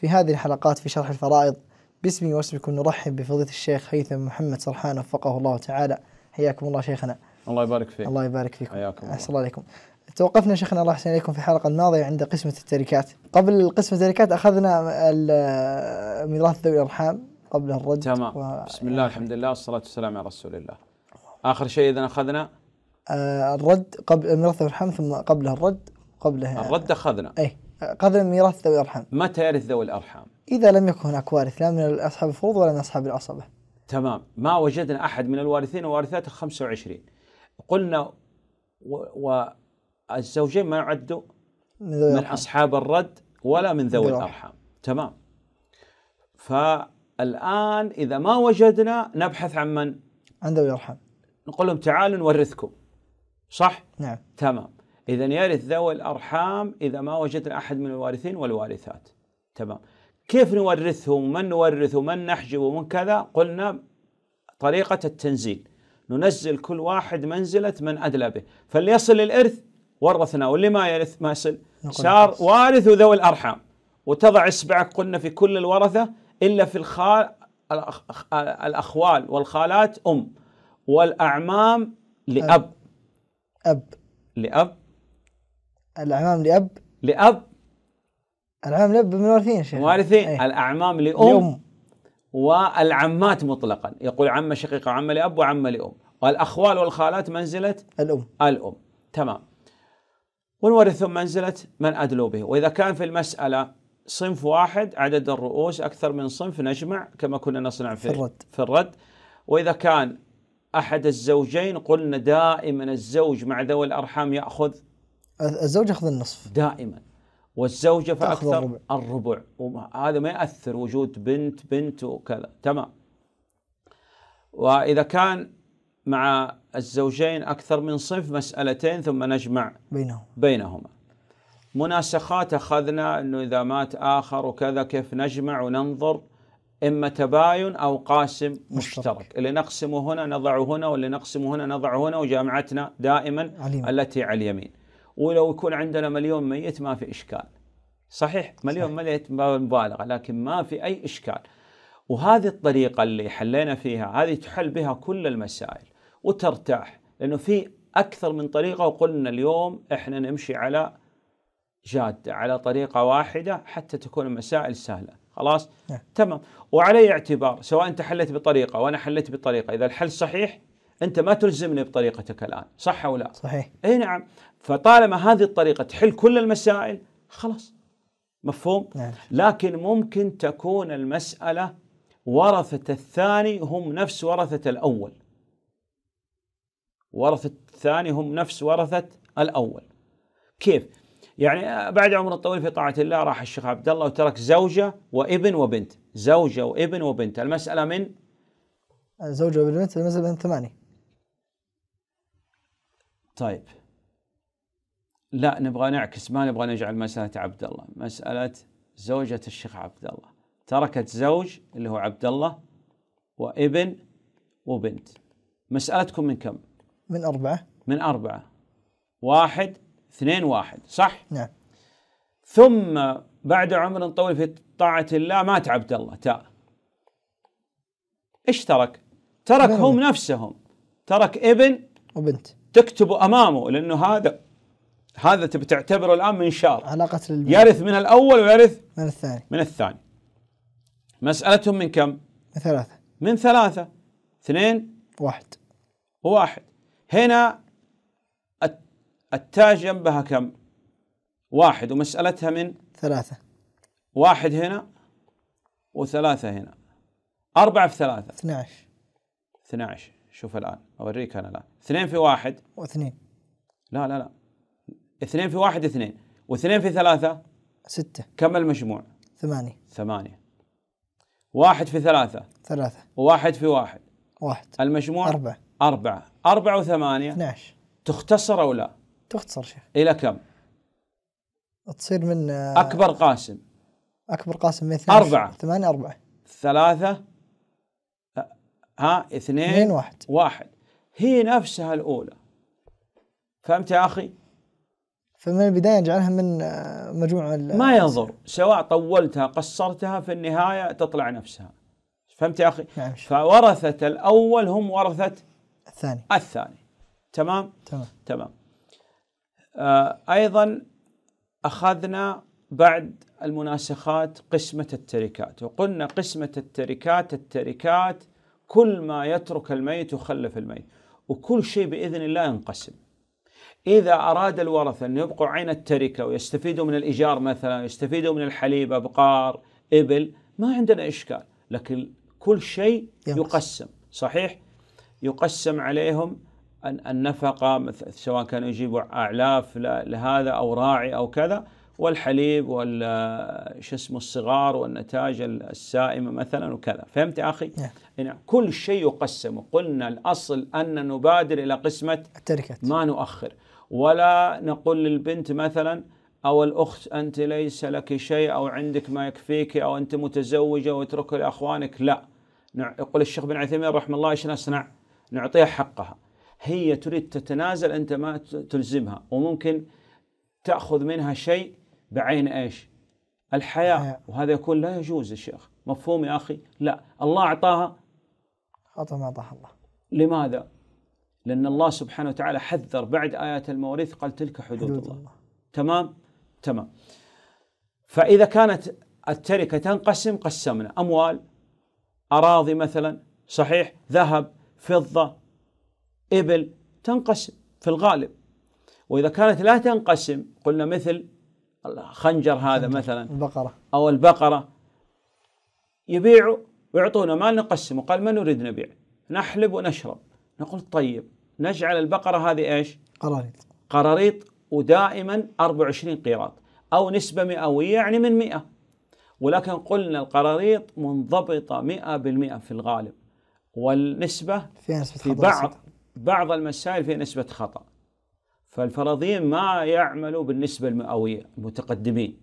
في هذه الحلقات في شرح الفرائض باسمي واسمكم نرحب بفضيلة الشيخ هيثم محمد سرحان وفقه الله تعالى حياكم الله شيخنا الله يبارك فيك الله يبارك فيكم حياكم الله أحسن الله عليكم توقفنا شيخنا الله يحسن اليكم في الحلقه الماضيه عند قسمه التركات قبل قسمه التركات اخذنا ميراث ذوي الارحام قبل الرد تمام و... بسم الله الحمد لله والصلاه والسلام على رسول الله اخر شيء اذا اخذنا آه الرد قبل ميراث ذوي الارحام ثم قبله الرد قبله الرد اخذنا اي قدر ميراث ذوي الأرحام متى يرث ذوي الأرحام؟ إذا لم يكن هناك وارث لا من أصحاب الفروض ولا من أصحاب العصبة تمام ما وجدنا أحد من الوارثين ووارثاته 25 قلنا والزوجين و... ما يعدوا من, ذوي من أصحاب الرد ولا من ذوي الأرحام تمام فالآن إذا ما وجدنا نبحث عن من؟ عن ذوي الأرحام نقول لهم تعالوا نورثكم صح؟ نعم تمام إذا يرث ذوي الأرحام إذا ما وجدنا أحد من الوارثين والوارثات تمام كيف نورثه من نورثه ومن نحجب ومن كذا قلنا طريقة التنزيل ننزل كل واحد منزلة من أدلى به فاللي يصل الإرث ورثنا واللي ما يرث ما يصل صار وارث ذوي الأرحام وتضع إصبعك قلنا في كل الورثة إلا في الخال الأخوال والخالات أم والأعمام لأب أب لأب الأعمام لأب لأب الأعمام لأب من شيخ وارثين أيه. الأعمام لأم, لأم والعمات مطلقا يقول عمة شقيقة عمه لأب وعمة لأم والأخوال والخالات منزلة الأم الأم تمام والوارثون منزلة من أدلوا به وإذا كان في المسألة صنف واحد عدد الرؤوس أكثر من صنف نجمع كما كنا نصنع في, في الرد في الرد وإذا كان أحد الزوجين قلنا دائما الزوج مع ذوي الأرحام يأخذ الزوجة أخذ النصف دائما والزوجة فأكثر الربع, الربع. وهذا ما يأثر وجود بنت بنت وكذا تمام وإذا كان مع الزوجين أكثر من صف مسألتين ثم نجمع بينهم. بينهما مناسخات أخذنا أنه إذا مات آخر وكذا كيف نجمع وننظر إما تباين أو قاسم مشترك, مشترك. اللي نقسمه هنا نضعه هنا واللي نقسمه هنا نضعه هنا وجامعتنا دائما عليم. التي على اليمين ولو يكون عندنا مليون ميت ما في اشكال صحيح مليون صحيح. ميت مبالغه لكن ما في اي اشكال وهذه الطريقه اللي حلينا فيها هذه تحل بها كل المسائل وترتاح لانه في اكثر من طريقه وقلنا اليوم احنا نمشي على جاده على طريقه واحده حتى تكون المسائل سهله خلاص نعم. تمام وعلي اعتبار سواء انت حليت بطريقه وانا حليت بطريقه اذا الحل صحيح انت ما تلزمني بطريقتك الان صح او لا صحيح اي نعم فطالما هذه الطريقه تحل كل المسائل خلاص مفهوم؟ نعم. لكن ممكن تكون المساله ورثه الثاني هم نفس ورثه الاول. ورثه الثاني هم نفس ورثه الاول. كيف؟ يعني بعد عمر طويل في طاعه الله راح الشيخ عبد الله وترك زوجه وابن وبنت، زوجه وابن وبنت، المساله من زوجه وابن وبنت المساله من ثمانيه. طيب لا نبغى نعكس ما نبغى نجعل مسألة عبد الله مسألة زوجة الشيخ عبد الله تركت زوج اللي هو عبد الله وابن وبنت مسألتكم من كم؟ من أربعة من أربعة واحد اثنين واحد صح؟ نعم ثم بعد عمر طويل في طاعة الله مات عبد الله تاء ايش ترك؟ ترك هم نفسهم ترك ابن وبنت تكتب أمامه لأنه هذا هذا تبي تعتبره الان منشار علاقة يرث من الاول ويرث من الثاني من الثاني مسألتهم من كم؟ من ثلاثة من ثلاثة اثنين واحد واحد هنا التاء جنبها كم؟ واحد ومسألتها من ثلاثة واحد هنا وثلاثة هنا أربعة في ثلاثة 12 12 شوف الآن أوريك أنا الآن اثنين في واحد واثنين لا لا لا 2 في 1 2 واثنين 2 في 3 6 كم المجموع؟ 8 8 1 في 3 3 و1 في 1 1 المجموع 4 4 أربعة و8 12 تختصر او لا؟ تختصر شيخ الى كم؟ تصير من آه، اكبر قاسم اكبر قاسم من 12 4 8 4 3 ها 2 2 1 1 هي نفسها الاولى فهمت يا اخي؟ فمن البداية نجعلها من آه، مجموع ما ينظر سواء طولتها قصرتها في النهاية تطلع نفسها فهمت يا أخي نعم. فورثة الأول هم ورثة الثاني الثاني تمام تمام تمام آه أيضا أخذنا بعد المناسخات قسمة التركات وقلنا قسمة التركات التركات كل ما يترك الميت يخلف الميت وكل شيء بإذن الله ينقسم إذا أراد الورثة أن يبقوا عين التركة ويستفيدوا من الإيجار مثلا يستفيدوا من الحليب أبقار إبل ما عندنا إشكال لكن كل شيء يقسم صحيح يقسم عليهم النفقة سواء كانوا يجيبوا أعلاف لهذا أو راعي أو كذا والحليب وال شو اسمه الصغار والنتاج السائمه مثلا وكذا، فهمت يا اخي؟ نعم كل شيء يقسم وقلنا الاصل ان نبادر الى قسمه التركات ما نؤخر. ولا نقول للبنت مثلا أو الأخت أنت ليس لك شيء أو عندك ما يكفيك أو أنت متزوجة واتركه لأخوانك لا يقول الشيخ بن عثيمين رحمه الله ايش نصنع؟ نعطيها حقها هي تريد تتنازل انت ما تلزمها وممكن تاخذ منها شيء بعين ايش؟ الحياه وهذا يكون لا يجوز الشيخ مفهوم يا اخي؟ لا الله اعطاها اعطى ما اعطاها الله لماذا؟ لأن الله سبحانه وتعالى حذر بعد آيات المواريث قال تلك حدود, حدود الله. الله تمام تمام فإذا كانت التركة تنقسم قسمنا أموال أراضي مثلا صحيح ذهب فضة إبل تنقسم في الغالب وإذا كانت لا تنقسم قلنا مثل الخنجر هذا مثلا البقرة أو البقرة يبيعوا ويعطونا ما نقسمه قال ما نريد نبيع نحلب ونشرب نقول طيب نجعل البقرة هذه إيش قراريط قراريط ودائما 24 قيراط أو نسبة مئوية يعني من 100 ولكن قلنا القراريط منضبطة 100% في الغالب والنسبة فيها نسبة في بعض بعض المسائل فيها نسبة خطأ فالفرضيين ما يعملوا بالنسبة المئوية المتقدمين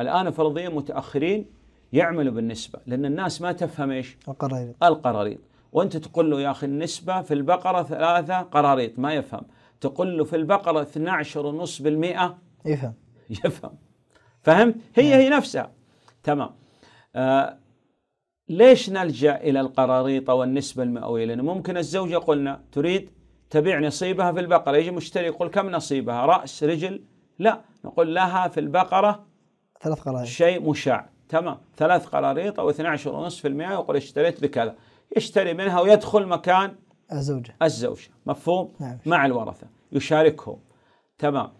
الآن الفرضيين متأخرين يعملوا بالنسبة لأن الناس ما تفهم إيش القراريط القراريط وانت تقول له يا اخي النسبه في البقره ثلاثه قراريط ما يفهم تقول له في البقره 12.5% يفهم يفهم فهمت؟ هي نعم. هي نفسها تمام آه ليش نلجا الى القراريط والنسبه المئويه؟ لانه ممكن الزوجه قلنا تريد تبيع نصيبها في البقره، يجي مشتري يقول كم نصيبها؟ راس رجل؟ لا، نقول لها في البقره ثلاث قراريط شيء مشاع، تمام، ثلاث قراريط او 12.5% يقول اشتريت بكذا، يشتري منها ويدخل مكان الزوجة الزوجة مفهوم؟ نعم. مع الورثة يشاركهم تمام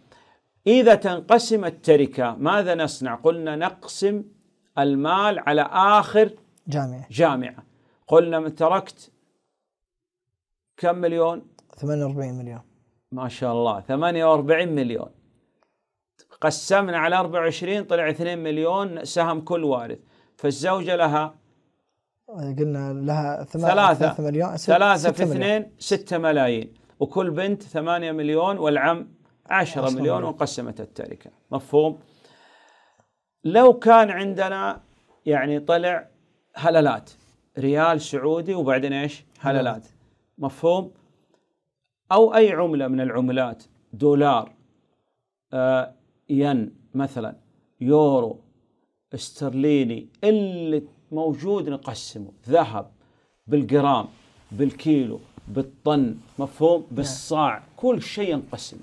إذا تنقسم التركة ماذا نصنع؟ قلنا نقسم المال على آخر جامعة جامعة قلنا من تركت كم مليون؟ 48 مليون ما شاء الله 48 مليون قسمنا على 24 طلع 2 مليون سهم كل وارث فالزوجة لها قلنا لها ثلاثة ثلاثة مليون ثلاثة في اثنين ستة ملايين وكل بنت ثمانية مليون والعم عشرة مليون وانقسمت التركة مفهوم لو كان عندنا يعني طلع هللات ريال سعودي وبعدين ايش هللات مفهوم او اي عملة من العملات دولار آه ين مثلا يورو استرليني اللي موجود نقسمه ذهب بالجرام بالكيلو بالطن مفهوم نعم. بالصاع كل شيء نقسم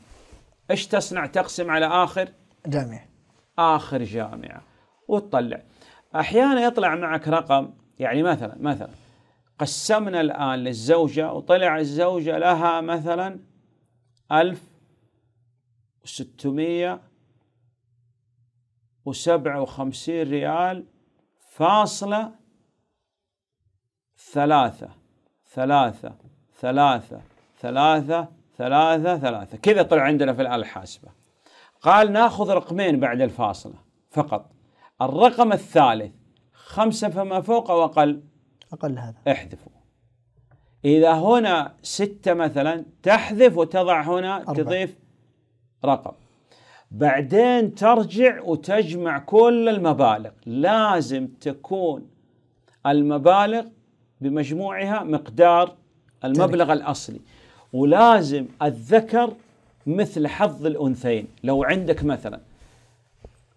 ايش تصنع تقسم على اخر جامعه اخر جامعه وتطلع احيانا يطلع معك رقم يعني مثلا مثلا قسمنا الان للزوجه وطلع الزوجه لها مثلا 1657 ريال فاصلة ثلاثة ثلاثة ثلاثة ثلاثة ثلاثة ثلاثة كذا طلع عندنا في الآلة الحاسبة قال ناخذ رقمين بعد الفاصلة فقط الرقم الثالث خمسة فما فوق أو أقل أقل هذا احذفوا إذا هنا ستة مثلا تحذف وتضع هنا أربع. تضيف رقم بعدين ترجع وتجمع كل المبالغ لازم تكون المبالغ بمجموعها مقدار المبلغ الأصلي ولازم الذكر مثل حظ الأنثيين لو عندك مثلا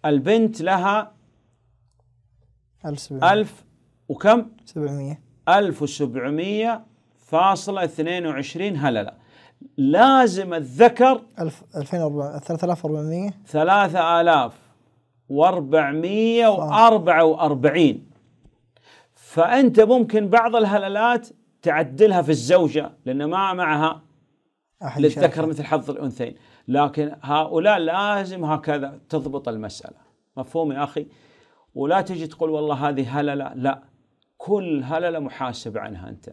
البنت لها ألف وكم؟ سبعمية ألف وسبعمية فاصلة اثنين وعشرين هللة لازم الذكر 2400 3444 فأنت ممكن بعض الهللات تعدلها في الزوجة لأن ما معها للذكر مثل حظ الأنثيين لكن هؤلاء لازم هكذا تضبط المسألة مفهوم يا أخي ولا تجي تقول والله هذه هللة لا كل هللة محاسب عنها أنت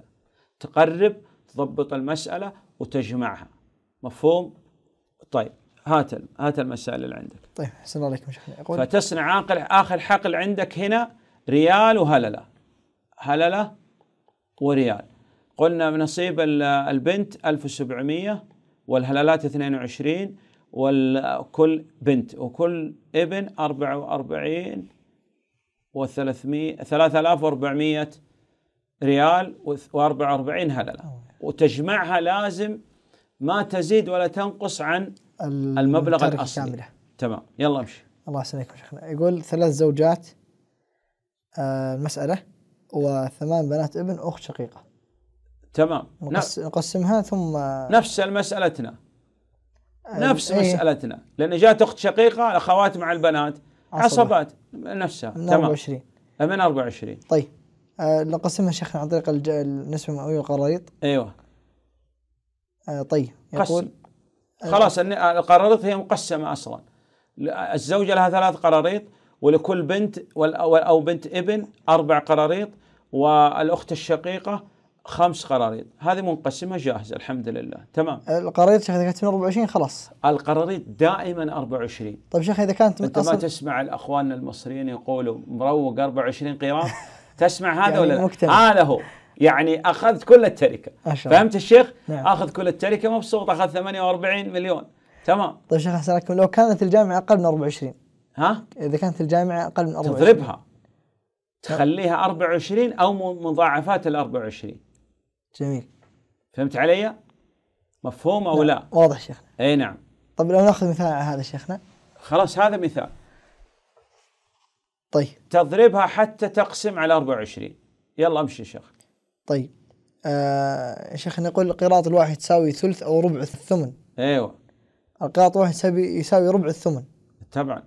تقرب تضبط المسألة وتجمعها مفهوم؟ طيب هات هات المسائل اللي عندك طيب احسن الله عليكم يقول فتصنع عاقل اخر حقل عندك هنا ريال وهلله هلله وريال قلنا نصيب البنت 1700 والهلالات 22 وكل بنت وكل ابن 44 و300 3400 ريال و44 هلله وتجمعها لازم ما تزيد ولا تنقص عن المبلغ الاصلي كاملة. تمام يلا امشي الله يسلمك شيخنا يقول ثلاث زوجات المسألة آه، وثمان بنات ابن أخت شقيقة تمام نقص نقسمها ثم نفس مسألتنا آه، نفس ايه مسألتنا لأن جات أخت شقيقة الأخوات مع البنات عصبات عصبات. نفسها تمام 24 من 24 طيب آه، لو نقسمها شيخنا عن طريق النسبة المئوية والقراريط ايوه آه طيب يقول قسم. خلاص القراريط هي مقسمة اصلا الزوجة لها ثلاث قراريط ولكل بنت او بنت ابن اربع قراريط والاخت الشقيقة خمس قراريط هذه منقسمة جاهزة الحمد لله تمام آه، القراريط شيخ إذا كانت من 24 خلاص القراريط دائما 24 طيب شيخ إذا كانت من أنت ما تسمع الأخوان المصريين يقولوا مروق 24 قيراط تسمع هذا يعني ولا مكتمل. هذا هو يعني اخذت كل التركه أشعر. فهمت الشيخ؟ نعم. اخذ كل التركه مبسوط اخذ 48 مليون تمام طيب شيخ احسن لكم لو كانت الجامعه اقل من 24 ها؟ اذا كانت الجامعه اقل من 24 تضربها طيب. تخليها 24 او مضاعفات ال 24 جميل فهمت علي؟ مفهوم او نعم. لا؟ واضح شيخنا اي نعم طيب لو ناخذ مثال على هذا شيخنا خلاص هذا مثال طيب تضربها حتى تقسم على 24 يلا امشي شيخ طيب آه شيخ نقول القراط الواحد يساوي ثلث او ربع الثمن ايوه القراط الواحد يساوي يساوي ربع الثمن طبعا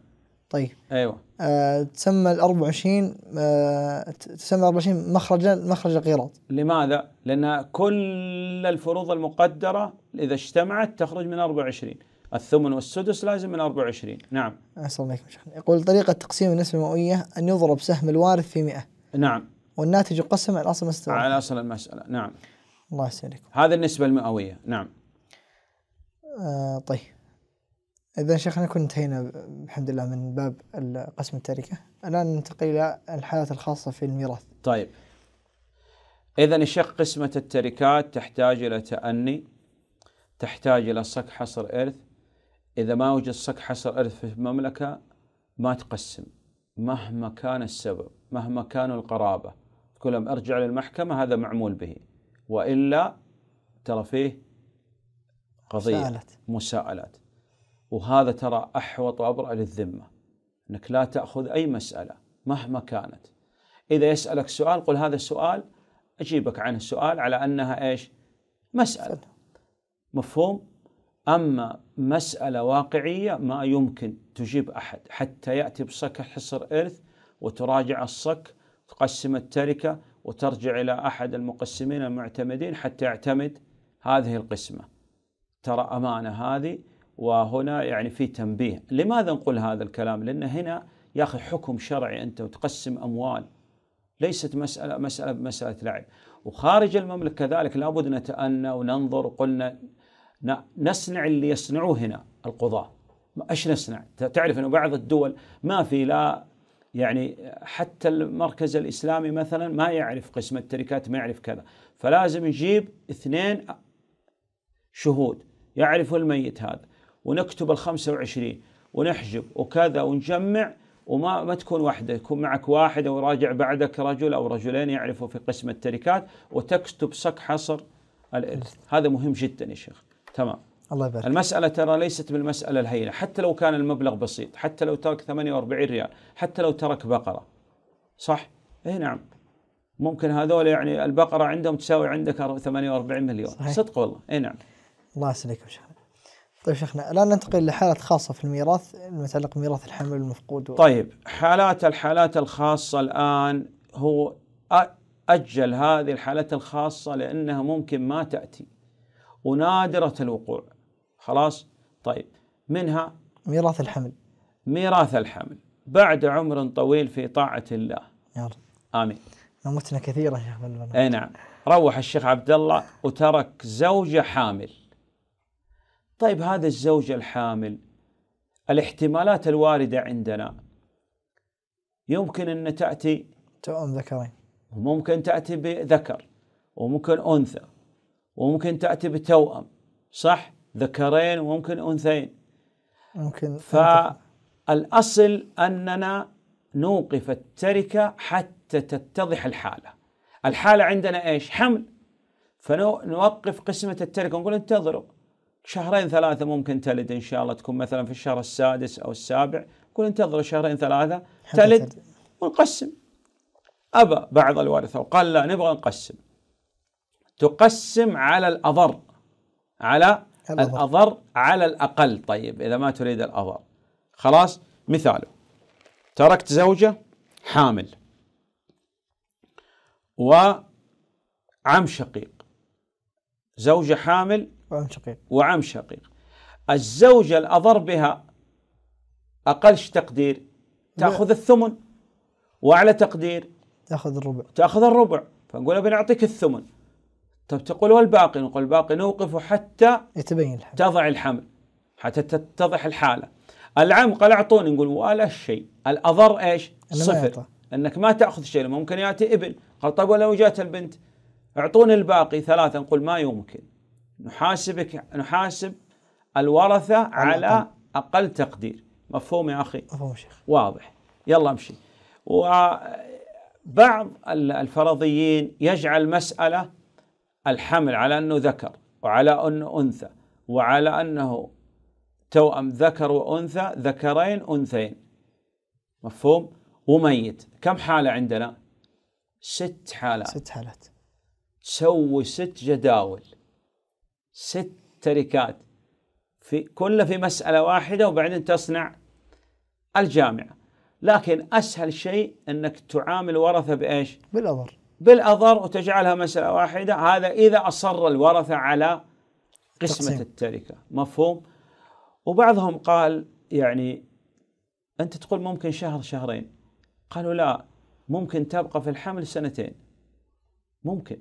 طيب ايوه آه تسمى ال 24 آه تسمى 24 مخرجا مخرج القيراط لماذا؟ لان كل الفروض المقدره اذا اجتمعت تخرج من 24 الثمن والسدس لازم من 24 نعم أحسن الله شيخنا يقول طريقة تقسيم النسبة المئوية أن يضرب سهم الوارث في 100 نعم والناتج يقسم على أصل المسألة على أصل المسألة نعم الله يسعدك هذا النسبة المئوية نعم آه طيب إذا شيخنا كنا انتهينا الحمد لله من باب قسم التركة الآن ننتقل إلى الحالات الخاصة في الميراث طيب إذا الشيخ قسمة التركات تحتاج إلى تأني تحتاج إلى صك حصر إرث إذا ما وجد صك حصر أرث في المملكة ما تقسم مهما كان السبب مهما كانوا القرابة تقول لهم أرجع للمحكمة هذا معمول به وإلا ترى فيه قضية مساءلات, مساءلات. وهذا ترى أحوط وأبرأ للذمة أنك لا تأخذ أي مسألة مهما كانت إذا يسألك سؤال قل هذا السؤال أجيبك عن السؤال على أنها إيش مسألة مفهوم أما مسألة واقعية ما يمكن تجيب أحد حتى يأتي بصك حصر إرث وتراجع الصك تقسم التركة وترجع إلى أحد المقسمين المعتمدين حتى يعتمد هذه القسمة ترى أمانة هذه وهنا يعني في تنبيه لماذا نقول هذا الكلام لأن هنا يا أخي حكم شرعي أنت وتقسم أموال ليست مسألة مسألة بمسألة لعب وخارج المملكة كذلك لابد نتأنى وننظر وقلنا نصنع اللي يصنعوه هنا القضاة ايش نصنع؟ تعرف انه بعض الدول ما في لا يعني حتى المركز الاسلامي مثلا ما يعرف قسم التركات ما يعرف كذا فلازم نجيب اثنين شهود يعرفوا الميت هذا ونكتب ال 25 ونحجب وكذا ونجمع وما ما تكون واحده يكون معك واحد او راجع بعدك رجل او رجلين يعرفوا في قسم التركات وتكتب صك حصر الارث هذا مهم جدا يا شيخ تمام الله يبارك المسألة ترى ليست بالمسألة الهينة حتى لو كان المبلغ بسيط حتى لو ترك 48 ريال حتى لو ترك بقرة صح؟ اي نعم ممكن هذول يعني البقرة عندهم تساوي عندك 48 مليون صحيح. صدق والله اي نعم الله يسلمك يا شيخنا طيب شيخنا الآن ننتقل لحالة خاصة في الميراث المتعلق بميراث الحامل المفقود و... طيب حالات الحالات الخاصة الآن هو أجل هذه الحالات الخاصة لأنها ممكن ما تأتي ونادرة الوقوع خلاص طيب منها ميراث الحمل ميراث الحمل بعد عمر طويل في طاعة الله يا رب آمين نمتنا كثيرة يا أخوان أي نعم روح الشيخ عبد الله وترك زوجة حامل طيب هذا الزوج الحامل الاحتمالات الواردة عندنا يمكن أن تأتي توأم ذكرين وممكن تأتي بذكر وممكن أنثى وممكن تاتي بتوأم صح ذكرين وممكن انثيين ممكن فالاصل اننا نوقف التركه حتى تتضح الحاله الحاله عندنا ايش حمل فنوقف قسمه التركه ونقول انتظروا شهرين ثلاثه ممكن تلد ان شاء الله تكون مثلا في الشهر السادس او السابع نقول انتظروا شهرين ثلاثه تلد ونقسم ابى بعض الورثه وقال لا نبغى نقسم تقسم على الأضر على الأضر. على الأقل طيب إذا ما تريد الأضر خلاص مثاله تركت زوجة حامل وعم شقيق زوجة حامل وعم شقيق وعم شقيق الزوجة الأضر بها أقلش تقدير تأخذ الثمن وأعلى تقدير تأخذ الربع تأخذ الربع فنقول بنعطيك الثمن طيب تقول والباقي نقول الباقي نوقفه حتى يتبين الحمل تضع الحمل حتى تتضح الحالة العم قال أعطوني نقول ولا شيء الأضر إيش صفر أنك ما تأخذ شيء ممكن يأتي ابن قال طيب ولو جات البنت أعطوني الباقي ثلاثة نقول ما يمكن نحاسبك نحاسب الورثة على, أقل تقدير مفهوم يا أخي مفهوم شيخ واضح يلا امشي وبعض الفرضيين يجعل مسألة الحمل على أنه ذكر وعلى أنه أنثى وعلى أنه توأم ذكر وأنثى ذكرين أنثيين مفهوم وميت كم حالة عندنا ست حالات ست حالات تسوي ست جداول ست تركات في كل في مسألة واحدة وبعدين تصنع الجامعة لكن أسهل شيء أنك تعامل ورثة بإيش؟ بالأضر بالأضر وتجعلها مسألة واحدة هذا إذا أصر الورثة على قسمة تقسيم. التركة مفهوم وبعضهم قال يعني أنت تقول ممكن شهر شهرين قالوا لا ممكن تبقى في الحمل سنتين ممكن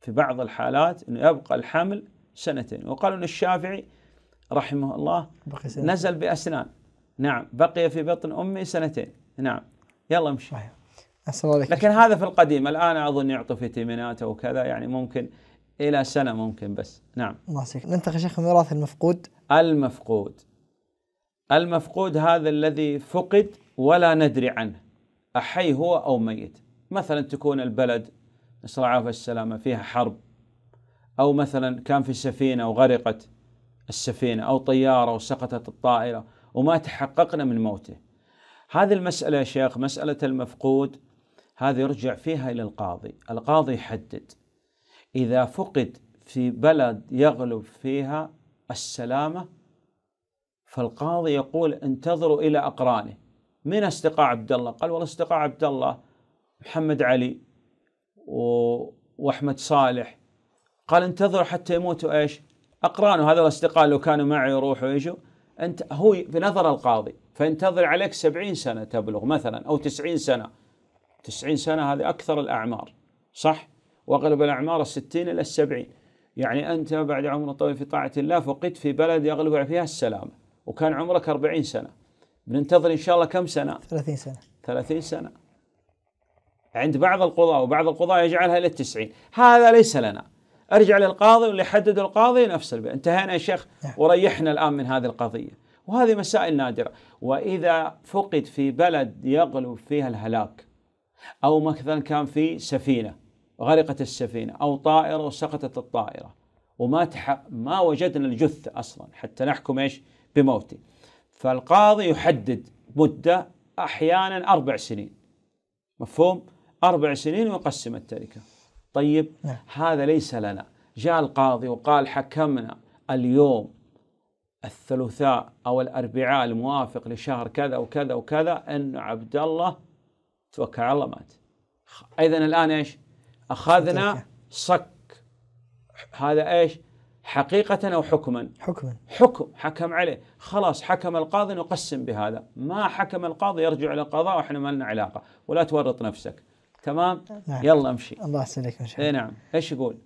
في بعض الحالات أنه يبقى الحمل سنتين وقالوا أن الشافعي رحمه الله بقي سنتين. نزل بأسنان نعم بقي في بطن أمي سنتين نعم يلا امشي لكن هذا في القديم الان اظن يعطوا فيتامينات او كذا يعني ممكن الى سنه ممكن بس نعم الله يسعدك ننتقل شيخ الميراث المفقود المفقود المفقود هذا الذي فقد ولا ندري عنه احي هو او ميت مثلا تكون البلد نسال العافيه السلامه فيها حرب او مثلا كان في سفينه وغرقت السفينه او طياره وسقطت الطائره وما تحققنا من موته هذه المساله يا شيخ مساله المفقود هذا يرجع فيها إلى القاضي القاضي يحدد إذا فقد في بلد يغلب فيها السلامة فالقاضي يقول انتظروا إلى أقرانه من اصدقاء عبد الله قال والله اصدقاء عبد الله محمد علي و... وأحمد صالح قال انتظروا حتى يموتوا إيش أقرانه هذا الأصدقاء لو كانوا معي يروحوا ويجوا أنت هو بنظر القاضي فانتظر عليك سبعين سنة تبلغ مثلا أو تسعين سنة 90 سنة هذه أكثر الأعمار صح وأغلب الأعمار الستين إلى السبعين يعني أنت بعد عمر طويل في طاعة الله فقدت في بلد يغلب فيها السلامة وكان عمرك 40 سنة بننتظر إن شاء الله كم سنة 30 سنة 30 سنة عند بعض القضاة وبعض القضاة يجعلها إلى التسعين هذا ليس لنا أرجع للقاضي واللي حدد القاضي نفس البيت انتهينا يا شيخ نعم. وريحنا الآن من هذه القضية وهذه مسائل نادرة وإذا فقد في بلد يغلب فيها الهلاك أو مثلا كان في سفينة غرقت السفينة أو طائرة وسقطت الطائرة وما ما وجدنا الجثة أصلا حتى نحكم إيش بموته فالقاضي يحدد مدة أحيانا أربع سنين مفهوم أربع سنين ويقسم التركة طيب نعم. هذا ليس لنا جاء القاضي وقال حكمنا اليوم الثلاثاء أو الأربعاء الموافق لشهر كذا وكذا وكذا أن عبد الله توكل على الله مات ايضا الان ايش؟ اخذنا صك هذا ايش؟ حقيقة أو حكما حكما حكم حكم عليه خلاص حكم القاضي نقسم بهذا ما حكم القاضي يرجع إلى القضاء وإحنا ما لنا علاقة ولا تورط نفسك تمام نعم. يلا امشي الله يسلمك ما شاء الله نعم ايش يقول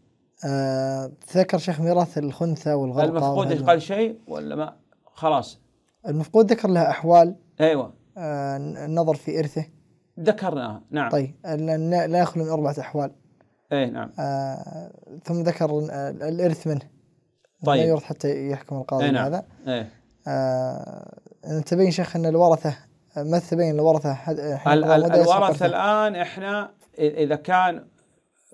آه ذكر شيخ ميراث الخنثى والغلطة المفقود قال شيء ولا ما خلاص المفقود ذكر لها أحوال أيوة آه النظر في إرثه ذكرناها نعم طيب لا يخلو من أربعة أحوال اي نعم آه ثم ذكر الإرث منه طيب يرث حتى يحكم القاضي أي نعم. هذا أي. آه تبين شيخ أن الورثة ما تبين الورثة الورثة الآن إحنا إذا كان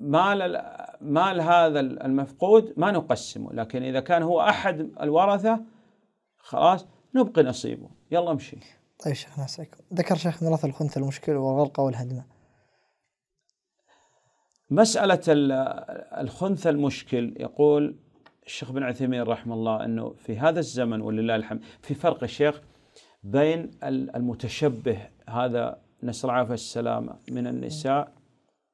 مال مال هذا المفقود ما نقسمه لكن إذا كان هو أحد الورثة خلاص نبقي نصيبه يلا امشي طيب شيخنا عساكم ذكر شيخ ميراث الخنثى المشكلة والغلقة والهدمة مسألة الخنثى المشكل يقول الشيخ بن عثيمين رحمه الله أنه في هذا الزمن ولله الحمد في فرق الشيخ بين المتشبه هذا نسأل العافية السلامة من النساء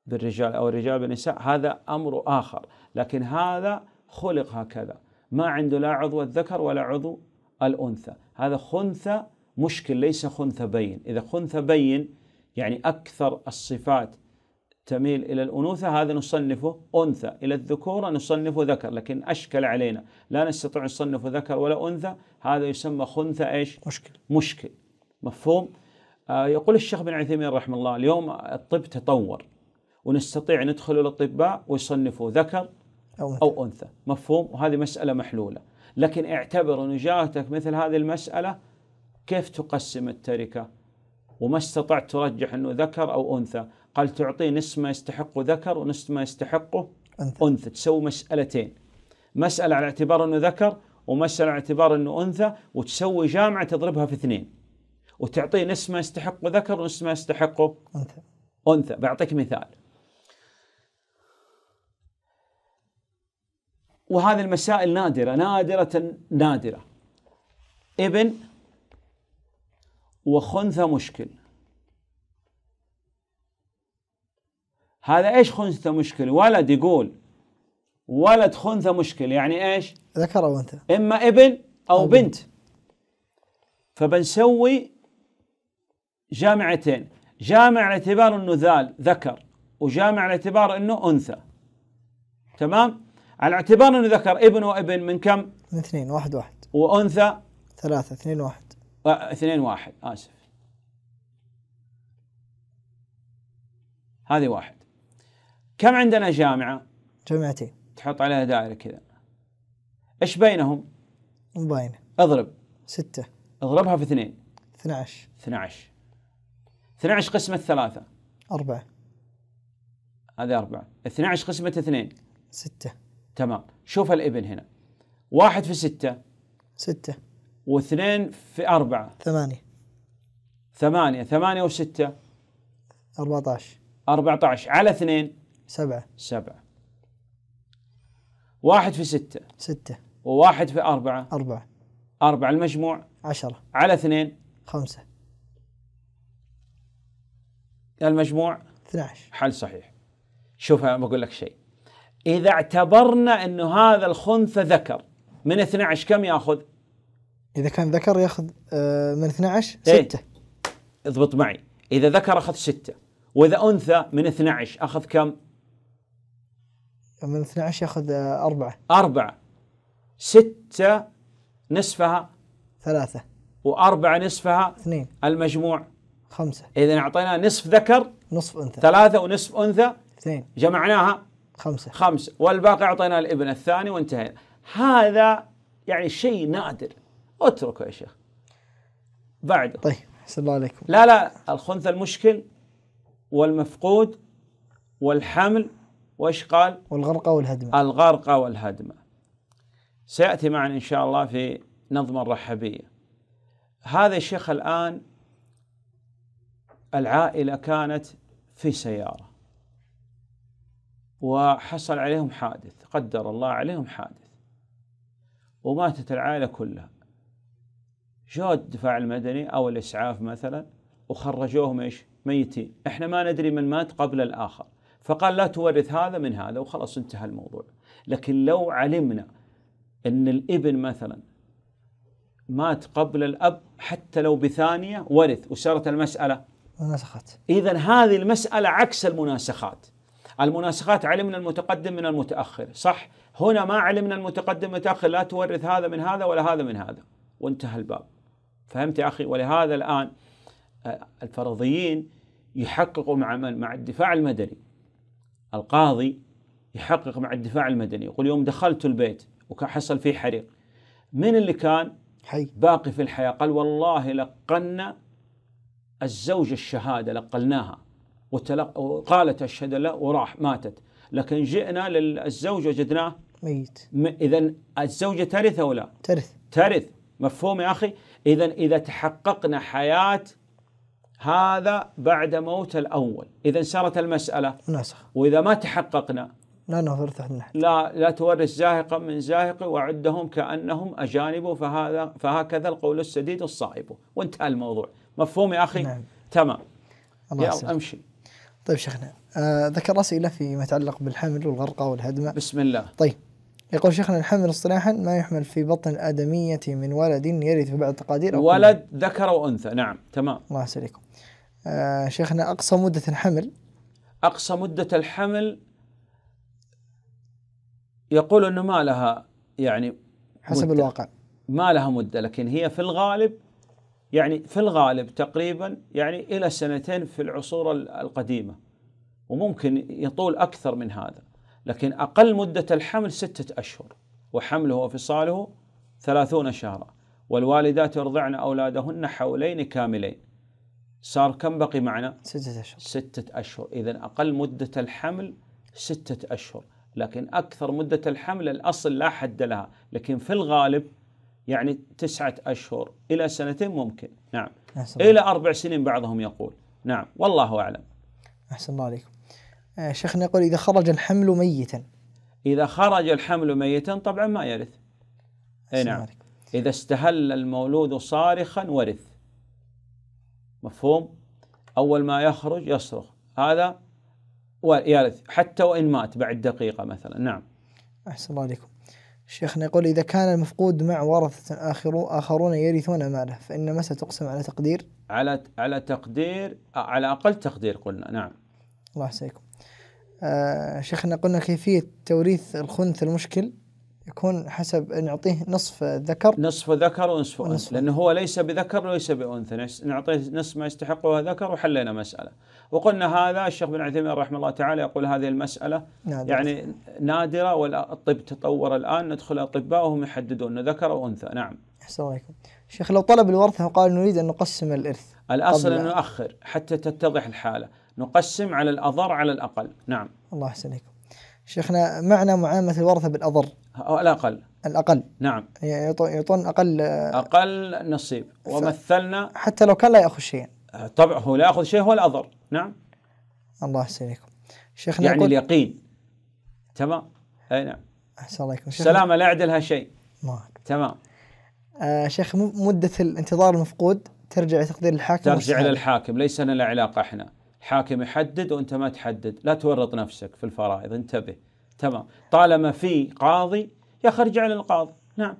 بالرجال أو الرجال بالنساء هذا أمر آخر لكن هذا خلق هكذا ما عنده لا عضو الذكر ولا عضو الأنثى هذا خنثى مشكل ليس خنث بين إذا خنث بين يعني أكثر الصفات تميل إلى الأنوثة هذا نصنفه أنثى إلى الذكورة نصنفه ذكر لكن أشكل علينا لا نستطيع نصنفه ذكر ولا أنثى هذا يسمى خنثى إيش مشكل مشكل مفهوم آه يقول الشيخ بن عثيمين رحمه الله اليوم الطب تطور ونستطيع ندخل الأطباء ويصنفوا ذكر أو, أو أنثى مفهوم وهذه مسألة محلولة لكن اعتبر أن جاءتك مثل هذه المسألة كيف تقسم التركه؟ وما استطعت ترجح انه ذكر او انثى، قال تعطيه نصف ما يستحقه ذكر ونصف ما يستحقه انثى, أنثى. تسوي مسالتين. مساله على اعتبار انه ذكر ومساله على اعتبار انه انثى وتسوي جامعه تضربها في اثنين. وتعطيه نصف ما يستحقه ذكر ونصف ما يستحقه انثى. انثى، بعطيك مثال. وهذه المسائل نادره نادره نادره. ابن وخنثى مشكل هذا ايش خنثى مشكل ولد يقول ولد خنثى مشكل يعني ايش ذكر او انثى اما ابن او, أو بنت. بنت فبنسوي جامعتين جامع الاعتبار انه ذال ذكر وجامع الاعتبار انه انثى تمام على اعتبار انه ذكر ابن وابن من كم من اثنين واحد واحد وانثى ثلاثة اثنين واحد آه، اثنين واحد اسف هذه واحد كم عندنا جامعه؟ جامعتين تحط عليها دائره كذا ايش بينهم؟ باينه اضرب ستة اضربها في اثنين 12 12 12 قسمة ثلاثة أربعة هذه أربعة 12 قسمة اثنين ستة تمام شوف الابن هنا واحد في ستة ستة واثنين في أربعة ثمانية ثمانية ثمانية وستة أربعة عشر أربعة عشر على اثنين سبعة سبعة واحد في ستة ستة وواحد في أربعة أربعة أربعة المجموع عشرة على اثنين خمسة المجموع 12 حل صحيح شوف أنا بقول لك شيء إذا اعتبرنا أنه هذا الخنثى ذكر من 12 كم يأخذ؟ اذا كان ذكر ياخذ آه، من 12 6 إيه. اضبط معي اذا ذكر اخذ 6 واذا انثى من 12 اخذ كم؟ من 12 ياخذ آه، أربعة أربعة ستة نصفها ثلاثة وأربعة نصفها اثنين المجموع خمسة إذا أعطينا نصف ذكر نصف أنثى ثلاثة ونصف أنثى اثنين جمعناها خمسة خمسة والباقي أعطينا الابن الثاني وانتهينا هذا يعني شيء نادر اتركه يا شيخ بعده طيب السلام الله عليكم لا لا الخنثى المشكل والمفقود والحمل وايش قال؟ والغرقة والهدمة الغرقة والهدمة سيأتي معنا إن شاء الله في نظم الرحبية هذا الشيخ الآن العائلة كانت في سيارة وحصل عليهم حادث قدر الله عليهم حادث وماتت العائلة كلها جو الدفاع المدني او الاسعاف مثلا وخرجوهم ايش؟ ميتين، احنا ما ندري من مات قبل الاخر، فقال لا تورث هذا من هذا وخلاص انتهى الموضوع، لكن لو علمنا ان الابن مثلا مات قبل الاب حتى لو بثانيه ورث وصارت المساله مناسخات اذا هذه المساله عكس المناسخات المناسخات علمنا المتقدم من المتاخر صح هنا ما علمنا المتقدم متاخر لا تورث هذا من هذا ولا هذا من هذا وانتهى الباب فهمت يا أخي ولهذا الآن آه، الفرضيين يحققوا مع من؟ مع الدفاع المدني القاضي يحقق مع الدفاع المدني يقول يوم دخلت البيت وحصل فيه حريق من اللي كان حي. باقي في الحياة قال والله لقنا الزوجة الشهادة لقلناها وتلق... وقالت أشهد لا وراح ماتت لكن جئنا للزوج وجدناه ميت م... إذا الزوجة ترث أو لا ترث ترث مفهوم يا أخي إذا إذا تحققنا حياة هذا بعد موت الأول إذا صارت المسألة نسخ وإذا ما تحققنا لا نورث لا لا تورث زاهقا من زاهق وعدهم كأنهم أجانب فهذا فهكذا القول السديد الصائب وانتهى الموضوع مفهوم يا أخي نعم. تمام الله يلا أمشي طيب شيخنا آه ذكر أسئلة فيما يتعلق بالحمل والغرقة والهدمة بسم الله طيب يقول شيخنا الحمل اصطلاحا ما يحمل في بطن الآدمية من ولد يرث في بعض أو ولد ذكر وأنثى نعم تمام الله يسلمكم آه شيخنا أقصى مدة الحمل أقصى مدة الحمل يقول أنه ما لها يعني حسب مدة. الواقع ما لها مدة لكن هي في الغالب يعني في الغالب تقريبا يعني إلى سنتين في العصور القديمة وممكن يطول أكثر من هذا لكن أقل مدة الحمل ستة أشهر وحمله وفصاله ثلاثون شهرا والوالدات يرضعن أولادهن حولين كاملين صار كم بقي معنا؟ ستة أشهر ستة أشهر إذا أقل مدة الحمل ستة أشهر لكن أكثر مدة الحمل الأصل لا حد لها لكن في الغالب يعني تسعة أشهر إلى سنتين ممكن نعم أحسن إلى أربع سنين بعضهم يقول نعم والله أعلم أحسن الله عليكم آه، شيخنا يقول إذا خرج الحمل ميتا إذا خرج الحمل ميتا طبعا ما يرث أي نعم إذا استهل المولود صارخا ورث مفهوم أول ما يخرج يصرخ هذا يرث حتى وإن مات بعد دقيقة مثلا نعم أحسن الله عليكم شيخنا يقول إذا كان المفقود مع ورثة آخر آخرون يرثون ماله فإن ستقسم على تقدير على على تقدير على أقل تقدير قلنا نعم الله يحسنكم آه شيخنا قلنا كيفية توريث الخنث المشكل يكون حسب نعطيه نصف ذكر نصف ذكر ونصف أنثى لأنه هو ليس بذكر وليس بأنثى نعطيه نصف ما يستحقه ذكر وحلينا مسألة وقلنا هذا الشيخ بن عثيمين رحمه الله تعالى يقول هذه المسألة نادرة. يعني نادرة والطب تطور الآن ندخل الأطباء وهم يحددون ذكر أو أنثى نعم أحسن عليكم شيخ لو طلب الورثة وقال نريد أن نقسم الإرث الأصل أن نؤخر حتى تتضح الحالة نقسم على الأضر على الأقل نعم الله أحسن شيخنا معنى معاملة الورثة بالأضر الأقل الأقل نعم يعطون أقل أقل نصيب ومثلنا حتى لو كان لا يأخذ شيئا طبعا هو لا يأخذ شيء هو الأضر نعم الله أحسن شيخنا يعني اليقين تمام أي نعم أحسن الله السلامة لا يعدلها شيء ما. تمام آه شيخ مدة الانتظار المفقود ترجع تقدير الحاكم ترجع للحاكم ليس لنا علاقة احنا حاكم يحدد وانت ما تحدد لا تورط نفسك في الفرائض انتبه تمام طالما في قاضي يا اخي ارجع للقاضي نعم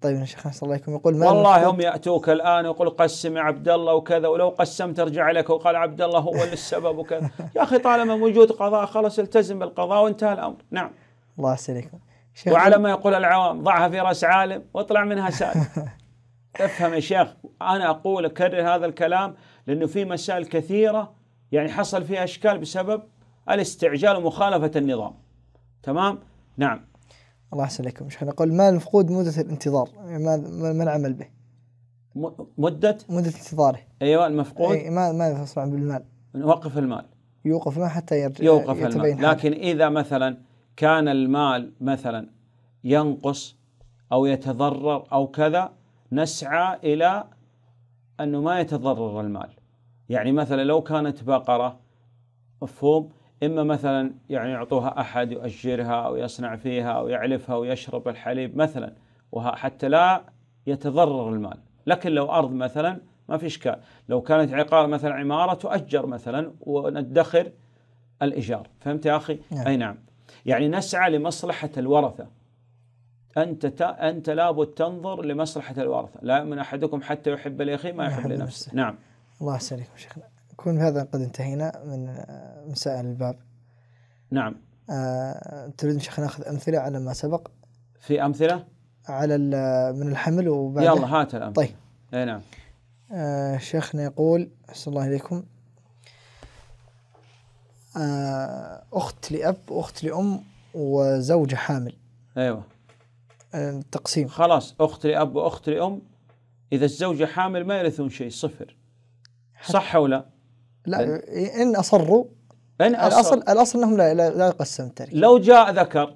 طيب يا شيخ احسن الله يكون يقول ما والله هم ياتوك الان ويقول قسم يا عبد الله وكذا ولو قسمت ارجع عليك وقال عبد الله هو السبب وكذا يا اخي طالما موجود قضاء خلاص التزم بالقضاء وانتهى الامر نعم الله يسلمك وعلى ما يقول العوام ضعها في راس عالم واطلع منها سالم افهم يا شيخ انا اقول اكرر هذا الكلام لأنه في مسائل كثيرة يعني حصل فيها أشكال بسبب الاستعجال ومخالفة النظام تمام نعم الله احسن لكم مش نقول ما المفقود مدة الانتظار يعني ما ما العمل به مدة مدة انتظاره ايوه المفقود أي ما ما يصنع بالمال نوقف المال يوقف ما حتى يرجع يوقف المال حاجة. لكن إذا مثلا كان المال مثلا ينقص أو يتضرر أو كذا نسعى إلى أنه ما يتضرر المال يعني مثلا لو كانت بقرة مفهوم إما مثلا يعني يعطوها أحد يؤجرها أو يصنع فيها أو يعلفها ويشرب الحليب مثلا وحتى لا يتضرر المال لكن لو أرض مثلا ما في إشكال لو كانت عقار مثلا عمارة تؤجر مثلا وندخر الإيجار فهمت يا أخي؟ نعم. أي نعم يعني نسعى لمصلحة الورثة أنت أنت لابد تنظر لمصلحة الورثة لا يؤمن أحدكم حتى يحب لأخيه ما يحب لنفسه نعم الله يسلمكم شيخنا نكون بهذا قد انتهينا من آه، مسائل الباب نعم آه تريد شيخنا ناخذ أمثلة على ما سبق في أمثلة على من الحمل وبعد يلا هات الأمثلة طيب أي نعم آه شيخنا يقول أحسن الله إليكم آه أخت لأب وأخت لأم وزوجة حامل أيوه التقسيم خلاص اخت لاب واخت لام اذا الزوجه حامل ما يرثون شيء صفر صح او لا؟ لا إن, اصروا ان أصر الاصل الاصل انهم لا لا يقسم التركه لو جاء ذكر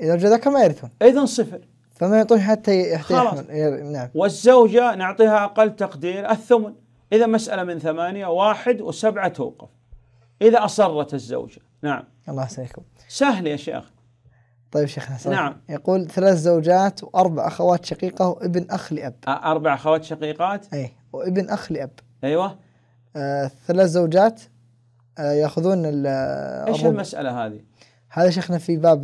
اذا جاء ذكر ما يرثون اذا صفر فما يعطون حتى خلاص نعم والزوجه نعطيها اقل تقدير الثمن اذا مساله من ثمانيه واحد وسبعه توقف اذا اصرت الزوجه نعم الله يسلمكم سهل يا شيخ طيب شيخنا نعم يقول ثلاث زوجات واربع اخوات شقيقه وابن اخ لاب اربع اخوات شقيقات اي وابن اخ لاب ايوه آه ثلاث زوجات آه ياخذون ايش المساله هذه؟ هذا شيخنا في باب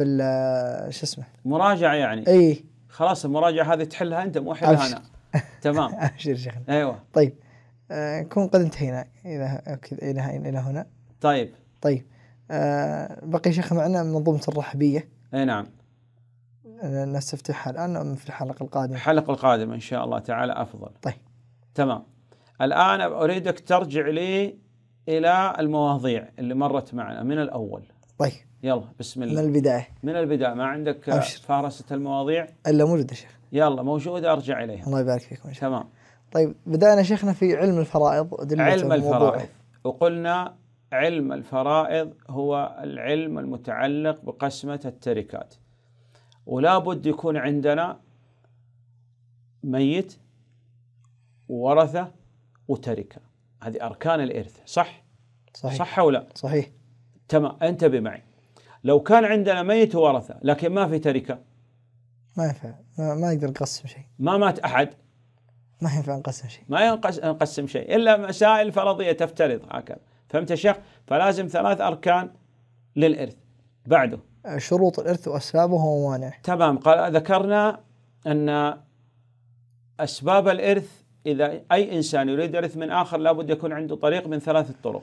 شو اسمه مراجعه يعني اي خلاص المراجعه هذه تحلها انت مو احلها انا تمام ابشر شيخنا ايوه طيب آه نكون قد انتهينا الى كذا الى الى هنا طيب طيب آه بقي شيخ معنا منظومه الرحبيه أي نعم نستفتحها الآن أم في الحلقة القادمة الحلقة القادمة إن شاء الله تعالى أفضل طيب تمام الآن أريدك ترجع لي إلى المواضيع اللي مرت معنا من الأول طيب يلا بسم الله من البداية من البداية ما عندك أبشر. فارسة المواضيع إلا موجودة شيخ يلا موجودة أرجع إليها الله يبارك فيكم تمام طيب بدأنا شيخنا في علم الفرائض علم الفرائض وقلنا علم الفرائض هو العلم المتعلق بقسمة التركات ولا بد يكون عندنا ميت ورثة وتركة هذه أركان الإرث صح؟ صحيح صح أو لا؟ صحيح تمام انتبه معي لو كان عندنا ميت ورثة لكن ما في تركة ما ينفع ما, ما يقدر نقسم شيء ما مات أحد ما ينفع نقسم شيء ما ينقسم شيء إلا مسائل فرضية تفترض هكذا فهمت يا شيخ؟ فلازم ثلاث أركان للإرث بعده آه، شروط الإرث وأسبابه وموانع تمام قال ذكرنا أن أسباب الإرث إذا أي إنسان يريد إرث من آخر لابد يكون عنده طريق من ثلاث طرق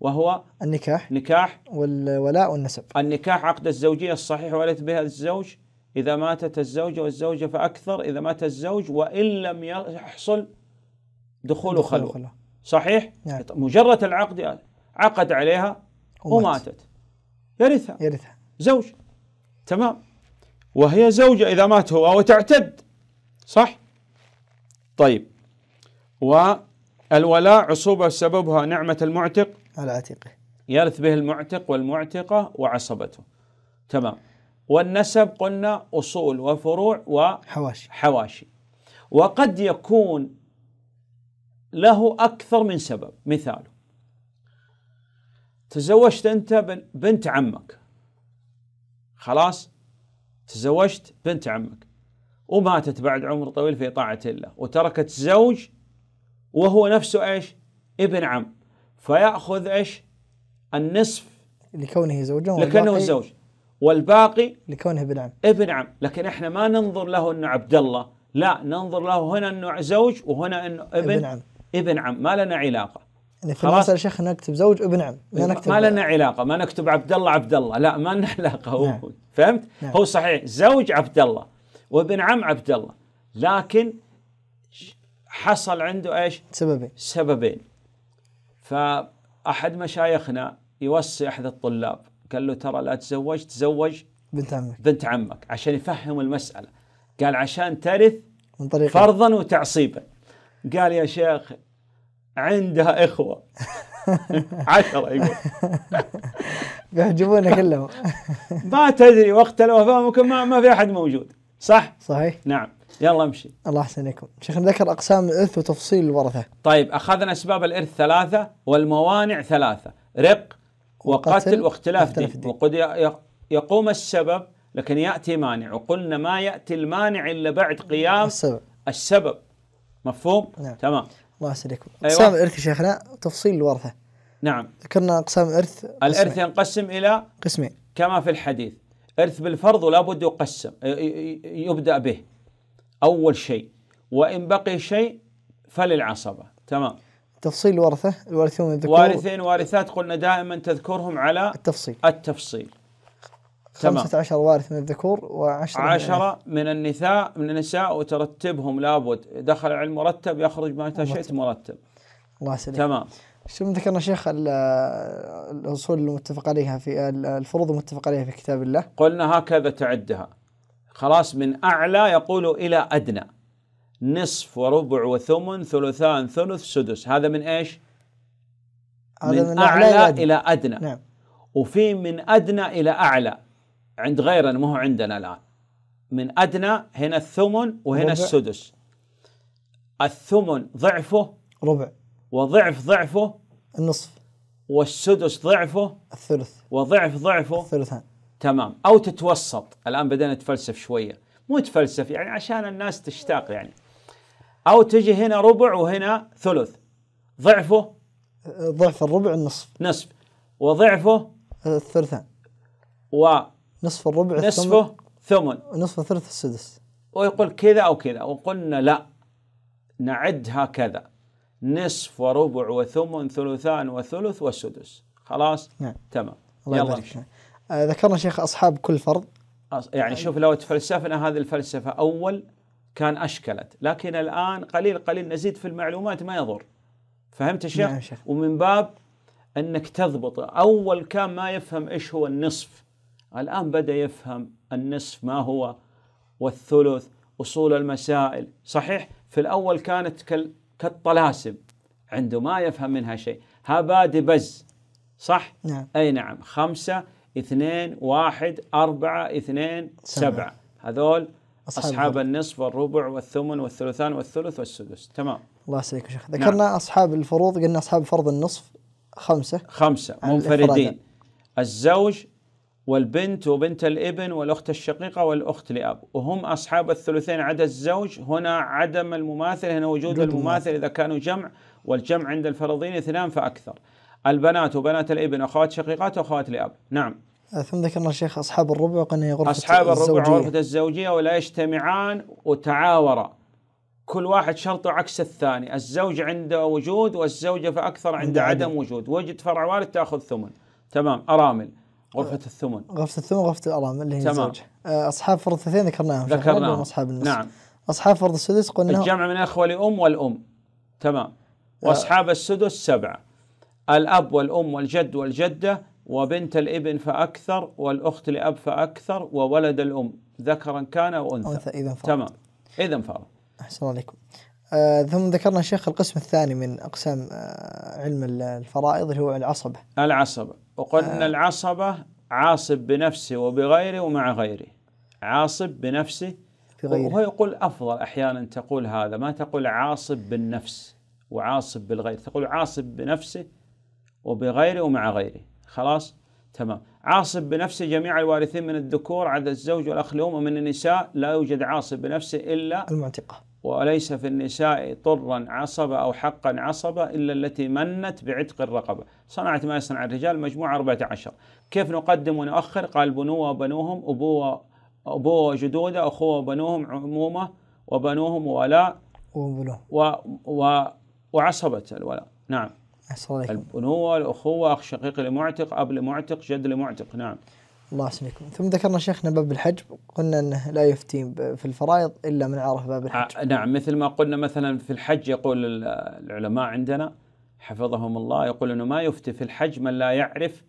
وهو النكاح نكاح والولاء والنسب النكاح عقد الزوجية الصحيح ورث بها الزوج إذا ماتت الزوجة والزوجة فأكثر إذا مات الزوج وإن لم يحصل دخول, دخول خلوة صحيح؟ نعم. مجرد العقد يعني. عقد عليها وماتت يرثها يرثها زوج تمام وهي زوجة إذا مات هو وتعتد صح؟ طيب والولاء عصوبة سببها نعمة المعتق على عتيقه يرث به المعتق والمعتقة وعصبته تمام والنسب قلنا أصول وفروع وحواشي حواشي وقد يكون له أكثر من سبب مثال تزوجت أنت بنت عمك خلاص تزوجت بنت عمك وماتت بعد عمر طويل في طاعة الله وتركت زوج وهو نفسه ايش؟ ابن عم فيأخذ ايش؟ النصف لكونه زوجا لكونه زوج والباقي لكونه ابن عم ابن عم لكن احنا ما ننظر له انه عبد الله لا ننظر له هنا انه زوج وهنا انه ابن, ابن عم ابن عم ما لنا علاقه يعني في المسألة شيخ نكتب زوج ابن عم ما نكتب ما لنا علاقة ما نكتب عبد الله عبد الله لا ما لنا علاقة هو نعم. فهمت؟ نعم. هو صحيح زوج عبد الله وابن عم عبد الله لكن حصل عنده ايش؟ سببين سببين فأحد مشايخنا يوصي أحد الطلاب قال له ترى لا تزوج تزوج بنت عمك بنت عمك عشان يفهم المسألة قال عشان ترث من فرضا وتعصيبا قال يا شيخ عندها اخوه عشرة يقول بيعجبونا كلهم ما تدري وقت الوفاه ممكن ما, ما في احد موجود صح؟ صحيح نعم يلا امشي الله احسن لكم شيخنا ذكر اقسام الارث وتفصيل الورثه طيب اخذنا اسباب الارث ثلاثه والموانع ثلاثه رق وقتل, وقتل واختلاف دين, دين. وقد يقوم السبب لكن ياتي مانع وقلنا ما ياتي المانع الا بعد قيام السبب السبب مفهوم؟ نعم تمام الله يسعدك اقسام أيوة. الارث شيخنا تفصيل الورثه نعم ذكرنا اقسام الارث الارث ينقسم الى قسمين كما في الحديث ارث بالفرض ولا بد يقسم يبدا به اول شيء وان بقي شيء فللعصبه تمام تفصيل الورثه الوارثون الذكور وارثين وارثات قلنا دائما تذكرهم على التفصيل التفصيل 15 وارث من الذكور و10 10 من, من النساء من النساء وترتبهم لابد دخل علم مرتب يخرج ما شئت مرتب الله يسلمك تمام ثم ذكرنا شيخ الاصول المتفق عليها في الفروض المتفق عليها في كتاب الله قلنا هكذا تعدها خلاص من اعلى يقول الى ادنى نصف وربع وثمن ثلثان ثلث سدس هذا من ايش؟ هذا من, من اعلى الى ادنى, إلى أدنى. نعم. وفي من ادنى الى اعلى عند غيرنا مو هو عندنا الآن من أدنى هنا الثمن وهنا ربع. السدس الثمن ضعفه ربع وضعف ضعفه النصف والسدس ضعفه الثلث وضعف ضعفه الثلثان تمام أو تتوسط الآن بدينا نتفلسف شوية مو تفلسف يعني عشان الناس تشتاق يعني أو تجي هنا ربع وهنا ثلث ضعفه ضعف الربع النصف نصف وضعفه الثلثان و نصف الربع نصفه ثمن ونصف الثلث السدس ويقول كذا أو كذا وقلنا لا نعد هكذا نصف وربع وثمن ثلثان وثلث والسدس خلاص نعم. تمام الله يلا آه ذكرنا شيخ أصحاب كل فرض يعني شوف لو تفلسفنا هذه الفلسفة أول كان أشكلت لكن الآن قليل قليل نزيد في المعلومات ما يضر فهمت يا شيخ؟ نعم شيخ ومن باب أنك تضبط أول كان ما يفهم إيش هو النصف الآن بدأ يفهم النصف ما هو والثلث أصول المسائل صحيح في الأول كانت كالطلاسم عنده ما يفهم منها شيء ها بادي بز صح؟ نعم أي نعم خمسة اثنين واحد أربعة اثنين سبعة, سبعة. هذول أصحاب, أصحاب النصف والربع والثمن والثلثان والثلث والسدس تمام الله يسعدك شيخ نعم. ذكرنا نعم. أصحاب الفروض قلنا أصحاب فرض النصف خمسة خمسة منفردين الزوج والبنت وبنت الابن والأخت الشقيقة والأخت لأب وهم أصحاب الثلثين عدا الزوج هنا عدم المماثل هنا وجود المماثل إذا كانوا جمع والجمع عند الفرضين اثنان فأكثر البنات وبنات الابن أخوات شقيقات وأخوات لأب نعم ثم ذكرنا الشيخ أصحاب الربع قلنا غرفة أصحاب الربع غرفة الزوجية ولا يجتمعان وتعاورا كل واحد شرطه عكس الثاني الزوج عنده وجود والزوجة فأكثر عند عدم وجود وجد فرع وارد تأخذ ثمن تمام أرامل غرفة الثمن غرفة الثمن وغرفة الآرام اللي هي تمام الزوج. آه، أصحاب فرض الثلاثين ذكرناهم ذكرناهم أصحاب النصف نعم أصحاب فرض السدس قلنا الجمع من إخوة لأم والأم تمام آه. وأصحاب السدس سبعة الأب والأم والجد والجدة وبنت الابن فأكثر والأخت لأب فأكثر وولد الأم ذكرا كان وأنثى أنثى إذا فرض تمام إذا فرض أحسن عليكم آه ثم ذكرنا شيخ القسم الثاني من أقسام آه علم الفرائض اللي هو العصبة العصبة وقلنا آه. العصبة عاصب بنفسه وبغيره ومع غيره عاصب بنفسه في وهو يقول أفضل أحيانا تقول هذا ما تقول عاصب بالنفس وعاصب بالغير تقول عاصب بنفسه وبغيره ومع غيره خلاص تمام عاصب بنفسه جميع الوارثين من الذكور عدا الزوج والأخ لهم ومن النساء لا يوجد عاصب بنفسه إلا المعتقة وليس في النساء طرا عصبة أو حقا عصبة إلا التي منت بعتق الرقبة صنعت ما يصنع الرجال مجموعة 14 كيف نقدم ونؤخر قال بنوة وبنوهم أبوة أبوة وجدودة أخوة وبنوهم عمومة وبنوهم ولاء و... و... وعصبة الولاء نعم البنوة الأخوة أخ شقيق لمعتق أب لمعتق جد لمعتق نعم الله يحسنكم ثم ذكرنا شيخنا باب الحج قلنا انه لا يفتي في الفرائض الا من عرف باب الحج آه نعم مثل ما قلنا مثلا في الحج يقول العلماء عندنا حفظهم الله يقول انه ما يفتي في الحج من لا يعرف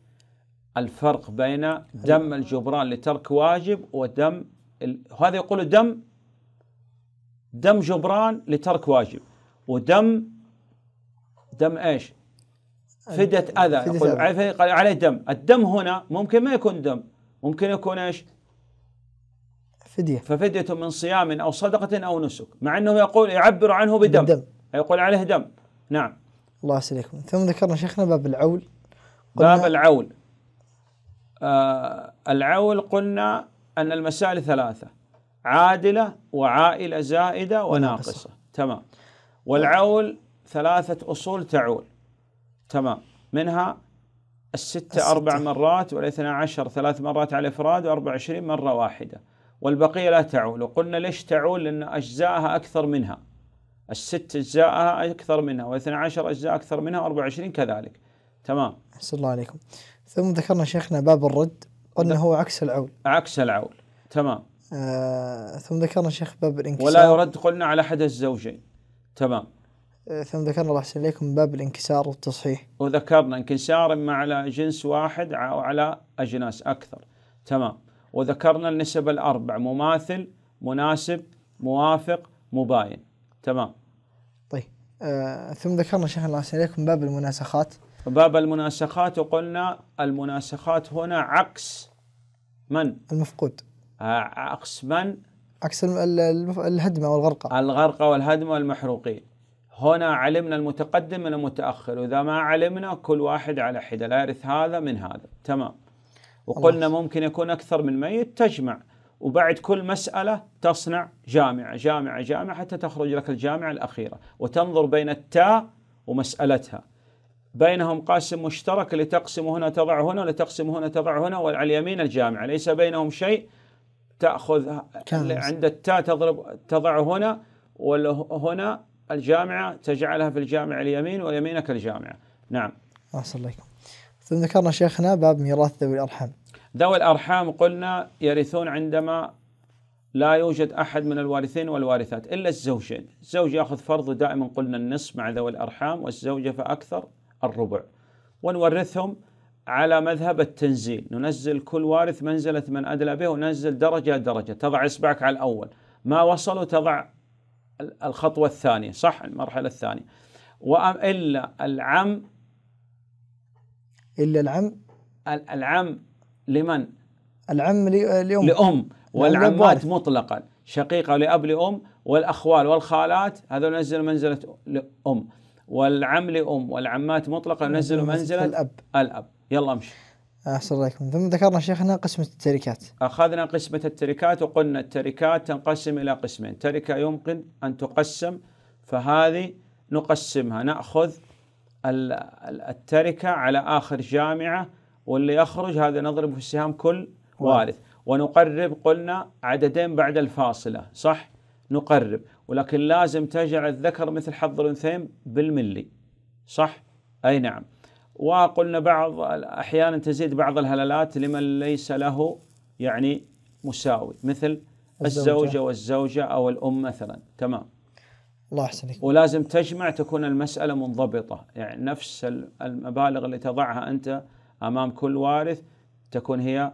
الفرق بين دم الجبران لترك واجب ودم ال... هذا يقول دم دم جبران لترك واجب ودم دم ايش؟ فدة اذى يقول عليه دم، الدم هنا ممكن ما يكون دم ممكن يكون ايش؟ فدية ففدية من صيام أو صدقة أو نسك مع أنه يقول يعبر عنه بدم, بدم. يقول عليه دم نعم الله يسلمكم ثم ذكرنا شيخنا باب العول باب العول آه العول قلنا أن المسائل ثلاثة عادلة وعائلة زائدة وناقصة وناقصة. تمام والعول ثلاثة أصول تعول تمام منها الستة, أربع مرات والاثنى عشر ثلاث مرات على الإفراد وأربع وعشرين مرة واحدة والبقية لا تعول وقلنا ليش تعول لأن أجزائها أكثر منها الست أجزائها أكثر منها والاثنى عشر أجزاء أكثر منها وأربع وعشرين كذلك تمام أحسن الله عليكم ثم ذكرنا شيخنا باب الرد قلنا هو عكس العول عكس العول تمام آه ثم ذكرنا شيخ باب الانكسار ولا يرد قلنا على أحد الزوجين تمام ثم ذكرنا الله أحسن إليكم باب الانكسار والتصحيح وذكرنا انكسار إما على جنس واحد أو على أجناس أكثر تمام وذكرنا النسب الأربع مماثل مناسب موافق مباين تمام طيب آه ثم ذكرنا شيخنا الله أحسن إليكم باب المناسخات باب المناسخات وقلنا المناسخات هنا عكس من؟ المفقود آه، عكس من؟ عكس الهدمة والغرقة الغرقة والهدمة والمحروقين هنا علمنا المتقدم من المتأخر وإذا ما علمنا كل واحد على حدة لا يرث هذا من هذا تمام وقلنا ممكن يكون أكثر من ميت تجمع وبعد كل مسألة تصنع جامعة جامعة جامعة حتى تخرج لك الجامعة الأخيرة وتنظر بين التاء ومسألتها بينهم قاسم مشترك لتقسم هنا تضع هنا لتقسم هنا تضع هنا وعلى اليمين الجامعة ليس بينهم شيء تأخذ عند التاء تضرب تضع هنا وهنا الجامعة تجعلها في الجامع اليمين ويمينك الجامعة نعم أحسن لكم ثم ذكرنا شيخنا باب ميراث ذوي الأرحام ذوي الأرحام قلنا يرثون عندما لا يوجد أحد من الوارثين والوارثات إلا الزوجين الزوج يأخذ فرض دائما قلنا النصف مع ذوي الأرحام والزوجة فأكثر الربع ونورثهم على مذهب التنزيل ننزل كل وارث منزلة من أدلى به وننزل درجة درجة تضع إصبعك على الأول ما وصلوا تضع الخطوة الثانية صح المرحلة الثانية إلا العم إلا العم العم لمن؟ العم لأم لأم والعمات مطلقا شقيقة لأب لأم والأخوال والخالات هذول نزل منزلة أم والعم لأم والعمات مطلقا نزلوا منزلة الأب الأب يلا امشي أحسن رأيكم ثم ذكرنا شيخنا قسمة التركات أخذنا قسمة التركات وقلنا التركات تنقسم إلى قسمين تركة يمكن أن تقسم فهذه نقسمها نأخذ التركة على آخر جامعة واللي يخرج هذا نضرب في السهام كل وارث ونقرب قلنا عددين بعد الفاصلة صح نقرب ولكن لازم تجعل الذكر مثل حظ الأنثيين بالملي صح أي نعم وقلنا بعض احيانا تزيد بعض الهلالات لمن ليس له يعني مساوي مثل الزوجه, الزوجة والزوجه او الام مثلا تمام الله احسنك ولازم تجمع تكون المساله منضبطه يعني نفس المبالغ اللي تضعها انت امام كل وارث تكون هي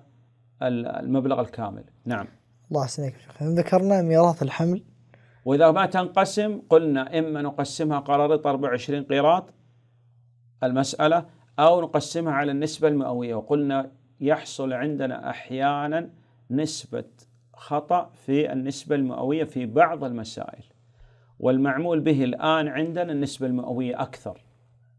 المبلغ الكامل نعم الله احسنك ذكرنا ميراث الحمل واذا ما تنقسم قلنا اما نقسمها قراريط 24 قيراط المسألة أو نقسمها على النسبة المئوية وقلنا يحصل عندنا أحيانا نسبة خطأ في النسبة المئوية في بعض المسائل والمعمول به الآن عندنا النسبة المئوية أكثر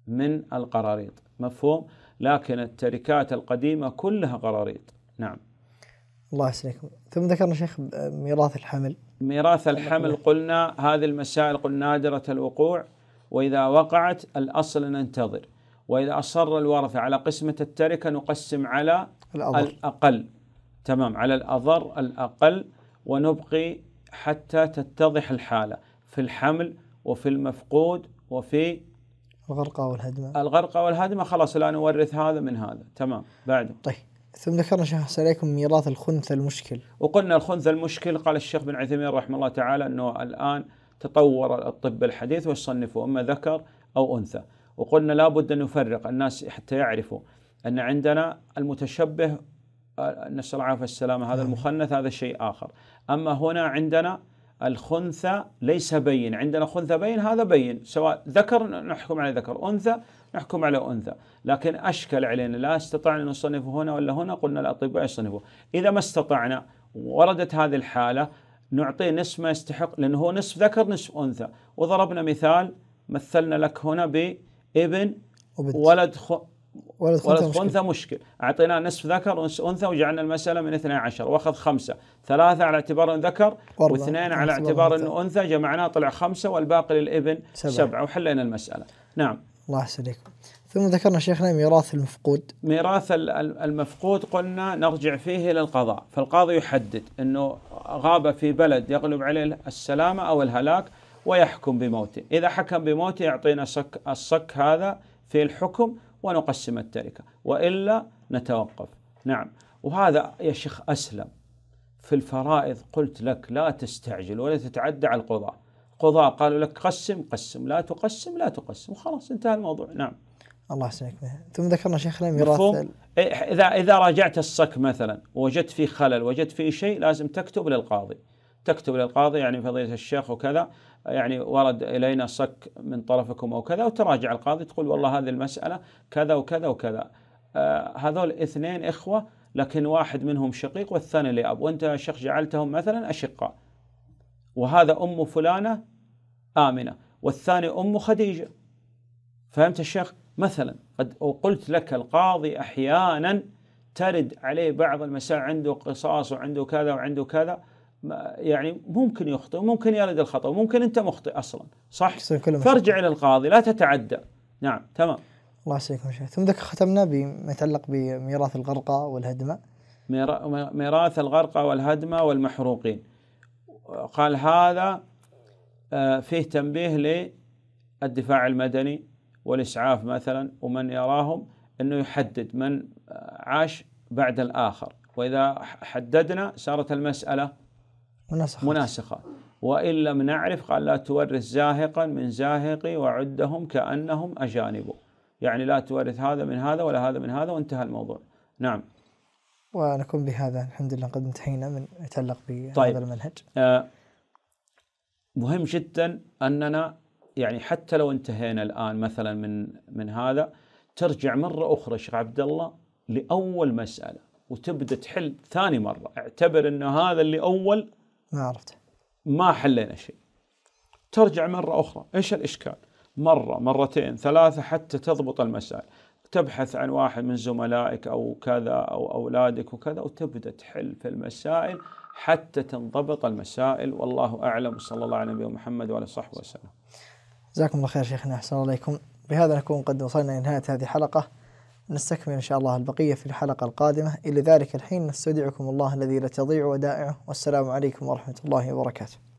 من القراريط مفهوم لكن التركات القديمة كلها قراريط نعم الله يسلمكم ثم ذكرنا شيخ ميراث الحمل ميراث الحمل قلنا هذه المسائل قلنا نادرة الوقوع وإذا وقعت الأصل ننتظر وإذا أصر الورثة على قسمة التركة نقسم على الأضر. الأقل تمام على الأضر الأقل ونبقي حتى تتضح الحالة في الحمل وفي المفقود وفي الغرقى والهدمة الغرقى والهدمة خلاص لا نورث هذا من هذا تمام بعد طيب ثم ذكرنا شيخ عليكم ميراث الخنثى المشكل وقلنا الخنثى المشكل قال الشيخ بن عثيمين رحمه الله تعالى أنه الآن تطور الطب الحديث ويصنفوا اما ذكر او انثى وقلنا لابد ان نفرق الناس حتى يعرفوا ان عندنا المتشبه نسال الله العافيه والسلامه هذا نعم. المخنث هذا شيء اخر اما هنا عندنا الخنثى ليس بين عندنا خنثى بين هذا بين سواء ذكر نحكم على ذكر أنثى نحكم على أنثى لكن أشكل علينا لا استطعنا نصنفه هنا ولا هنا قلنا الأطباء يصنفوه إذا ما استطعنا وردت هذه الحالة نعطيه نصف ما يستحق لأنه هو نصف ذكر نصف أنثى وضربنا مثال مثلنا لك هنا بابن ولد خ... ولد خنثى مشكل. مشكل أعطيناه نصف ذكر ونصف أنثى وجعلنا المسألة من 12 وأخذ خمسة ثلاثة على اعتبار ذكر واثنين على اعتبار أنه أنثى جمعناه طلع خمسة والباقي للابن سبعة, سبعة وحلينا المسألة نعم الله يحسن ثم ذكرنا شيخنا ميراث المفقود ميراث المفقود قلنا نرجع فيه إلى القضاء فالقاضي يحدد أنه غاب في بلد يغلب عليه السلامة أو الهلاك ويحكم بموته إذا حكم بموته يعطينا صك الصك هذا في الحكم ونقسم التركة وإلا نتوقف نعم وهذا يا شيخ أسلم في الفرائض قلت لك لا تستعجل ولا تتعدى على القضاء قضاء قالوا لك قسم قسم لا تقسم لا تقسم وخلاص انتهى الموضوع نعم الله يسلمك ثم ذكرنا شيخنا ميراث إيه، اذا اذا راجعت الصك مثلا ووجدت فيه خلل وجدت فيه شيء لازم تكتب للقاضي تكتب للقاضي يعني فضيله الشيخ وكذا يعني ورد الينا صك من طرفكم او كذا وتراجع القاضي تقول والله هذه المساله كذا وكذا وكذا آه هذول اثنين اخوه لكن واحد منهم شقيق والثاني لاب وانت يا شيخ جعلتهم مثلا اشقاء وهذا ام فلانه امنه والثاني ام خديجه فهمت الشيخ مثلا قد قلت لك القاضي أحيانا ترد عليه بعض المسائل عنده قصاص وعنده كذا وعنده كذا يعني ممكن يخطئ ممكن يرد الخطأ ممكن أنت مخطئ أصلا صح فارجع إلى القاضي لا تتعدى نعم تمام الله يسعدكم شيخ ثم ذكر ختمنا بما يتعلق بميراث الغرقى والهدمة ميراث الغرقى والهدمة والمحروقين قال هذا آه، فيه تنبيه للدفاع المدني والإسعاف مثلا ومن يراهم أنه يحدد من عاش بعد الآخر وإذا حددنا صارت المسألة مناسخة, مناسخة. وإن لم نعرف قال لا تورث زاهقا من زاهقي وعدهم كأنهم أجانب يعني لا تورث هذا من هذا ولا هذا من هذا وانتهى الموضوع نعم ونكون بهذا الحمد لله قد انتهينا من يتعلق بهذا طيب. المنهج آه مهم جدا أننا يعني حتى لو انتهينا الان مثلا من من هذا ترجع مره اخرى شيخ عبد الله لاول مساله وتبدا تحل ثاني مره اعتبر انه هذا اللي اول ما عرفته ما حلينا شيء ترجع مره اخرى ايش الاشكال مره مرتين ثلاثه حتى تضبط المسائل تبحث عن واحد من زملائك او كذا او اولادك وكذا وتبدا تحل في المسائل حتى تنضبط المسائل والله اعلم صلى الله على نبينا محمد وعلى صحبه وسلم جزاكم الله خير شيخنا أحسن الله إليكم بهذا نكون قد وصلنا إلى نهاية هذه الحلقة نستكمل إن شاء الله البقية في الحلقة القادمة إلى ذلك الحين نستودعكم الله الذي لا تضيع ودائعه والسلام عليكم ورحمة الله وبركاته